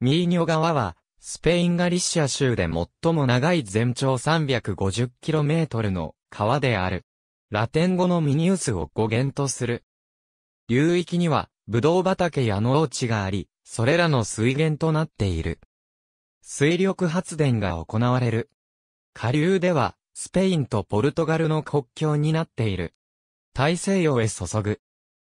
ミーニョ川は、スペインガリシア州で最も長い全長 350km の川である。ラテン語のミニウスを語源とする。流域には、ブドウ畑や農地があり、それらの水源となっている。水力発電が行われる。下流では、スペインとポルトガルの国境になっている。大西洋へ注ぐ。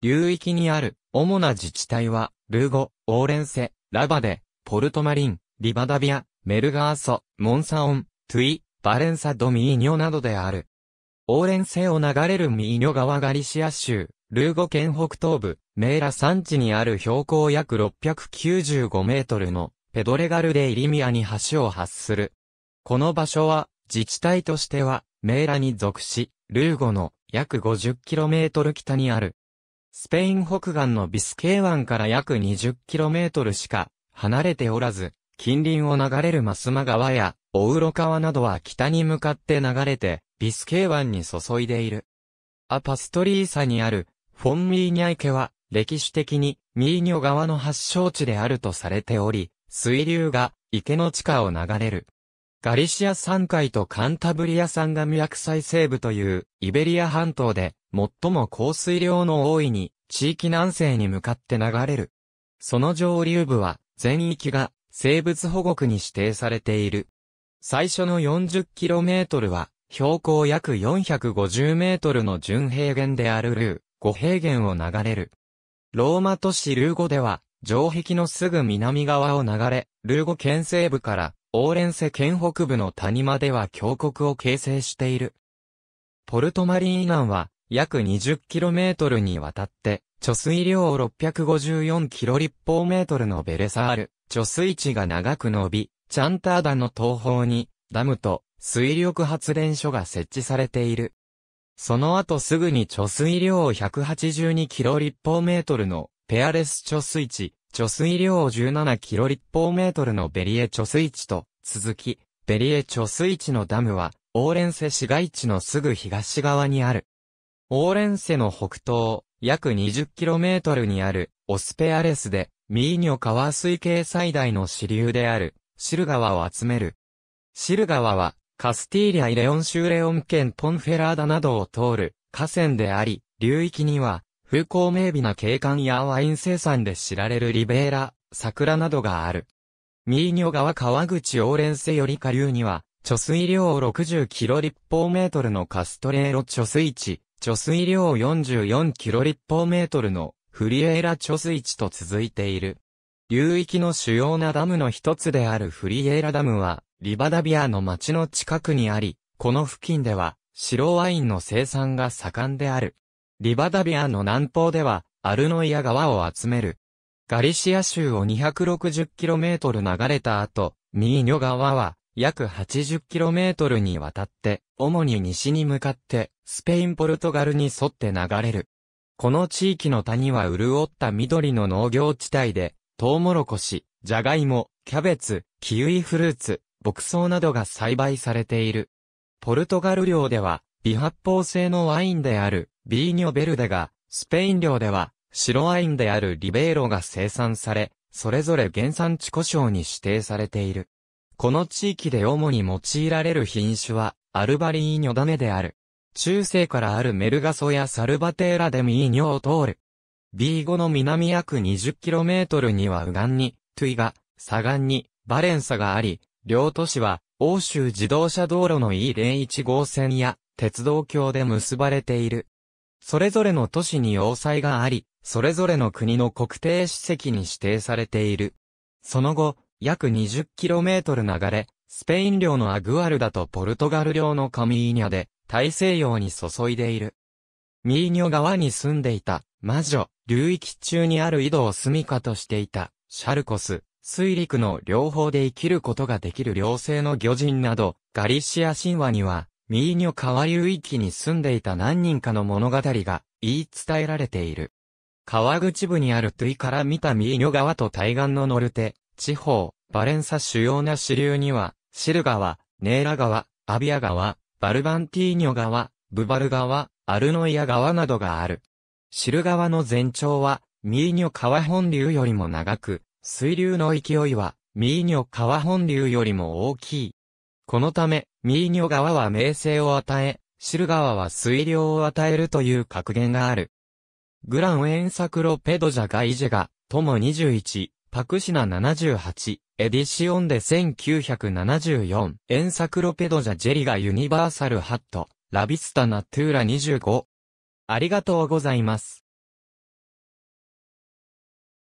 流域にある、主な自治体は、ルーゴ、オーレンセ、ラバデ、ポルトマリン、リバダビア、メルガーソ、モンサオン、トゥイ、バレンサ・ド・ミーニョなどである。オーレンセを流れるミーニョ川ガリシア州、ルーゴ県北東部、メーラ山地にある標高約695メートルのペドレガルデ・イリミアに橋を発する。この場所は、自治体としては、メーラに属し、ルーゴの約5 0キロメートル北にある。スペイン北岸のビスケー湾から約 20km しか離れておらず、近隣を流れるスマ川や、オウロ川などは北に向かって流れて、ビスケー湾に注いでいる。アパストリーサにある、フォン・ミーニャ池は、歴史的に、ミーニョ川の発祥地であるとされており、水流が、池の地下を流れる。ガリシア山海とカンタブリア山が脈再西部という、イベリア半島で、最も降水量の多いに、地域南西に向かって流れる。その上流部は、全域が生物保護区に指定されている。最初の 40km は、標高約 450m の純平原であるルー、五平原を流れる。ローマ都市ルーゴでは、城壁のすぐ南側を流れ、ルーゴ県西部から、オーレンセ県北部の谷間では峡谷を形成している。ポルトマリー南は、約 20km にわたって、貯水量654キロ立方メートルのベレサール、貯水池が長く伸び、チャンターダの東方に、ダムと水力発電所が設置されている。その後すぐに貯水量182キロ立方メートルのペアレス貯水池、貯水量17キロ立方メートルのベリエ貯水池と、続き、ベリエ貯水池のダムは、オーレンセ市街地のすぐ東側にある。オーレンセの北東、約 20km にある、オスペアレスで、ミーニョ川水系最大の支流である、シル川を集める。シル川は、カスティーリア・イレオン州レオン県ポンフェラーダなどを通る河川であり、流域には、風光明媚な景観やワイン生産で知られるリベーラ、桜などがある。ミーニョ川川口オーレンセより下流には、貯水量60キロ立方メートルのカストレーロ貯水池、貯水量44キロ立方メートルのフリエーラ貯水池と続いている。流域の主要なダムの一つであるフリエーラダムは、リバダビアの町の近くにあり、この付近では、白ワインの生産が盛んである。リバダビアの南方では、アルノイア川を集める。ガリシア州を 260km 流れた後、ミーニョ川は約 80km にわたって主に西に向かって、スペイン・ポルトガルに沿って流れる。この地域の谷は潤った緑の農業地帯で、トウモロコシ、ジャガイモ、キャベツ、キウイフルーツ、牧草などが栽培されている。ポルトガル領では、微発泡性のワインである、ビーニョベルデが、スペイン領では、白ワインであるリベーロが生産され、それぞれ原産地故障に指定されている。この地域で主に用いられる品種は、アルバリーニョダネである。中世からあるメルガソやサルバテーラでミーニョを通る。B5 の南約 20km にはウガンに、トゥイガ、サガンに、バレンサがあり、両都市は、欧州自動車道路の E01 号線や、鉄道橋で結ばれている。それぞれの都市に要塞があり、それぞれの国の国定史跡に指定されている。その後、約 20km 流れ、スペイン領のアグアルダとポルトガル領のカミーニャで、大西洋に注いでいる。ミーニョ川に住んでいた、魔女、流域中にある井戸を住処としていた、シャルコス、水陸の両方で生きることができる両性の魚人など、ガリシア神話には、ミーニョ川流域に住んでいた何人かの物語が言い伝えられている。川口部にあるトゥイから見たミーニョ川と対岸のノルテ、地方、バレンサ主要な支流には、シル川、ネーラ川、アビア川、バルバンティーニョ川、ブバル川、アルノイア川などがある。シル川の全長は、ミーニョ川本流よりも長く、水流の勢いは、ミーニョ川本流よりも大きい。このため、ミーニョ川は名声を与え、シル川は水量を与えるという格言がある。グランエンサクロペドジャガイジェガ、とも21、パクシナ78、エディシオンで1974、エンサクロペドジャジェリガユニバーサルハット、ラビスタナトゥーラ25。ありがとうございます。